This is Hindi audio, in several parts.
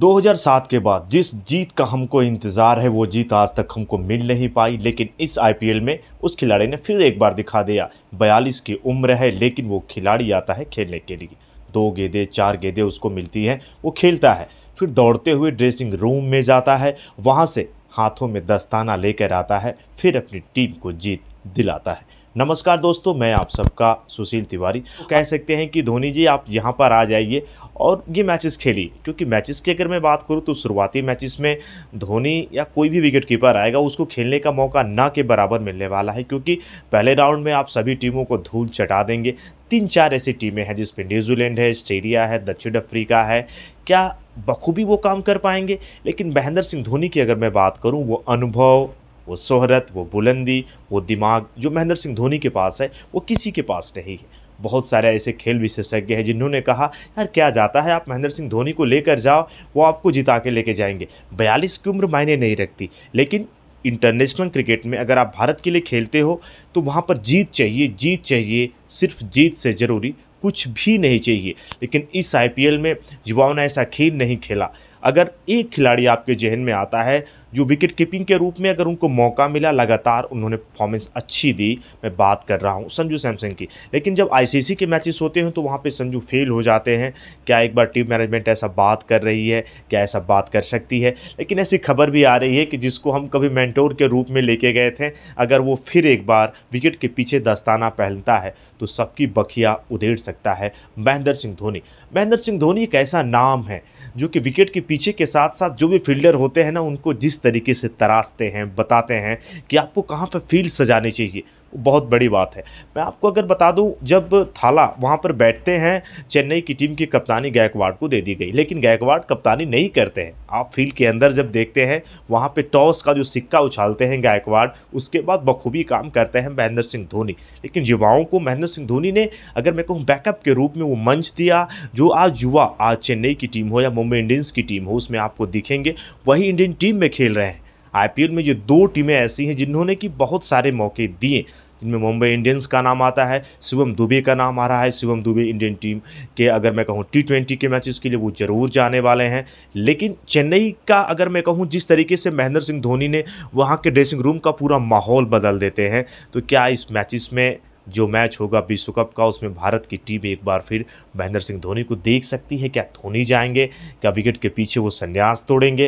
2007 के बाद जिस जीत का हमको इंतज़ार है वो जीत आज तक हमको मिल नहीं पाई लेकिन इस आईपीएल में उस खिलाड़ी ने फिर एक बार दिखा दिया बयालीस की उम्र है लेकिन वो खिलाड़ी आता है खेलने के लिए दो गेंदे चार गेंदे उसको मिलती हैं वो खेलता है फिर दौड़ते हुए ड्रेसिंग रूम में जाता है वहाँ से हाथों में दस्ताना लेकर आता है फिर अपनी टीम को जीत दिलाता है नमस्कार दोस्तों मैं आप सबका सुशील तिवारी तो कह सकते हैं कि धोनी जी आप यहाँ पर आ जाइए और ये मैचेस खेली क्योंकि मैचेस की अगर मैं बात करूँ तो शुरुआती मैचेस में धोनी या कोई भी विकेट कीपर आएगा उसको खेलने का मौका ना के बराबर मिलने वाला है क्योंकि पहले राउंड में आप सभी टीमों को धूल चटा देंगे तीन चार ऐसी टीमें हैं जिसमें न्यूजीलैंड है ऑस्ट्रेलिया है दक्षिण अफ्रीका है क्या बखूबी वो काम कर पाएंगे लेकिन महेंद्र सिंह धोनी की अगर मैं बात करूँ वो अनुभव वो शोहरत वो बुलंदी वो दिमाग जो महेंद्र सिंह धोनी के पास है वो किसी के पास नहीं है बहुत सारे ऐसे खेल विशेषज्ञ हैं जिन्होंने कहा यार क्या जाता है आप महेंद्र सिंह धोनी को लेकर जाओ वो आपको जिता के लेके जाएंगे बयालीस की उम्र मायने नहीं रखती लेकिन इंटरनेशनल क्रिकेट में अगर आप भारत के लिए खेलते हो तो वहाँ पर जीत चाहिए जीत चाहिए सिर्फ जीत से ज़रूरी कुछ भी नहीं चाहिए लेकिन इस आईपीएल में युवाओं ने ऐसा खेल नहीं खेला अगर एक खिलाड़ी आपके जहन में आता है जो विकेट कीपिंग के रूप में अगर उनको मौका मिला लगातार उन्होंने परफॉर्मेंस अच्छी दी मैं बात कर रहा हूँ संजू सैमसन की लेकिन जब आईसीसी के मैचेस होते हैं तो वहाँ पे संजू फेल हो जाते हैं क्या एक बार टीम मैनेजमेंट ऐसा बात कर रही है क्या ऐसा बात कर सकती है लेकिन ऐसी खबर भी आ रही है कि जिसको हम कभी मैंटोर के रूप में लेके गए थे अगर वो फिर एक बार विकेट के पीछे दस्ताना पहनता है तो सबकी बखिया उधेड़ सकता है महेंद्र सिंह धोनी महेंद्र सिंह धोनी एक ऐसा नाम है जो कि विकेट के पीछे के साथ साथ जो भी फील्डर होते हैं ना उनको जिस तरीके से तराशते हैं बताते हैं कि आपको कहाँ पर फील्ड सजानी चाहिए बहुत बड़ी बात है मैं आपको अगर बता दूं जब थाला वहां पर बैठते हैं चेन्नई की टीम की कप्तानी गायकवाड़ को दे दी गई लेकिन गायकवाड़ कप्तानी नहीं करते हैं आप फील्ड के अंदर जब देखते हैं वहाँ पर टॉस का जो सिक्का उछालते हैं गायकवाड़ उसके बाद बखूबी काम करते हैं महेंद्र सिंह धोनी लेकिन युवाओं को महेंद्र सिंह धोनी ने अगर मैं कहूँ बैकअप के रूप में वो मंच दिया जो आज युवा आज चेन्नई की टीम हो या मुंबई इंडियंस की टीम हो उसमें आपको दिखेंगे वही इंडियन टीम में खेल रहे हैं आईपीएल में ये दो टीमें ऐसी हैं जिन्होंने कि बहुत सारे मौके दिए जिनमें मुंबई इंडियंस का नाम आता है शिवम दुबे का नाम आ रहा है शिवम दुबे इंडियन टीम के अगर मैं कहूँ टी ट्वेंटी के मैचेस के लिए वो ज़रूर जाने वाले हैं लेकिन चेन्नई का अगर मैं कहूँ जिस तरीके से महेंद्र सिंह धोनी ने वहाँ के ड्रेसिंग रूम का पूरा माहौल बदल देते हैं तो क्या इस मैचेस में जो मैच होगा विश्व कप का उसमें भारत की टीम एक बार फिर महेंद्र सिंह धोनी को देख सकती है क्या धोनी जाएंगे क्या विकेट के पीछे वो संन्यास तोड़ेंगे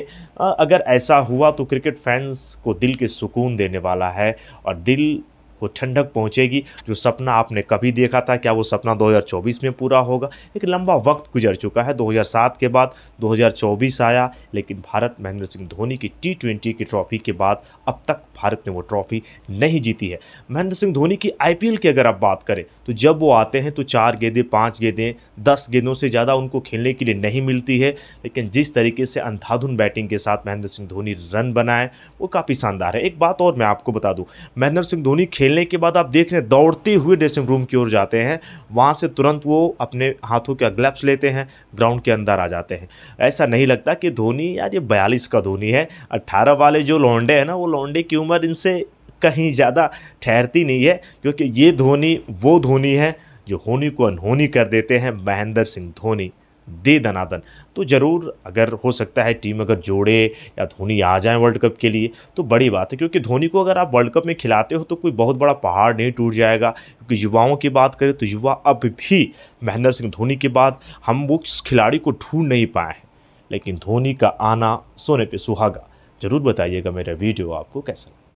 अगर ऐसा हुआ तो क्रिकेट फैंस को दिल के सुकून देने वाला है और दिल वो ठंडक पहुँचेगी जो सपना आपने कभी देखा था क्या वो सपना 2024 में पूरा होगा एक लंबा वक्त गुजर चुका है 2007 के बाद 2024 आया लेकिन भारत महेंद्र सिंह धोनी की टी ट्वेंटी की ट्रॉफ़ी के बाद अब तक भारत ने वो ट्रॉफ़ी नहीं जीती है महेंद्र सिंह धोनी की आई की अगर आप बात करें तो जब वो आते हैं तो चार गेंदें पाँच गेंदें दस गेंदों से ज़्यादा उनको खेलने के लिए नहीं मिलती है लेकिन जिस तरीके से अंधाधुन बैटिंग के साथ महेंद्र सिंह धोनी रन बनाए वो काफ़ी शानदार है एक बात और मैं आपको बता दूँ महेंद्र सिंह धोनी खेल खेलने के बाद आप देख रहे हैं दौड़ते हुए ड्रेसिंग रूम की ओर जाते हैं वहाँ से तुरंत वो अपने हाथों के ग्लब्स लेते हैं ग्राउंड के अंदर आ जाते हैं ऐसा नहीं लगता कि धोनी यार ये बयालीस का धोनी है अट्ठारह वाले जो लौंडे हैं ना वो लौंडे की उम्र इनसे कहीं ज़्यादा ठहरती नहीं है क्योंकि ये धोनी वो धोनी है जो होनी को अनहोनी कर देते हैं महेंद्र सिंह धोनी दे दनादन तो ज़रूर अगर हो सकता है टीम अगर जोड़े या धोनी आ जाए वर्ल्ड कप के लिए तो बड़ी बात है क्योंकि धोनी को अगर आप वर्ल्ड कप में खिलाते हो तो कोई बहुत बड़ा पहाड़ नहीं टूट जाएगा क्योंकि युवाओं की बात करें तो युवा अब भी महेंद्र सिंह धोनी के बाद हम वो खिलाड़ी को ढूंढ नहीं पाए हैं लेकिन धोनी का आना सोने पर सुहागा ज़रूर बताइएगा मेरा वीडियो आपको कैसा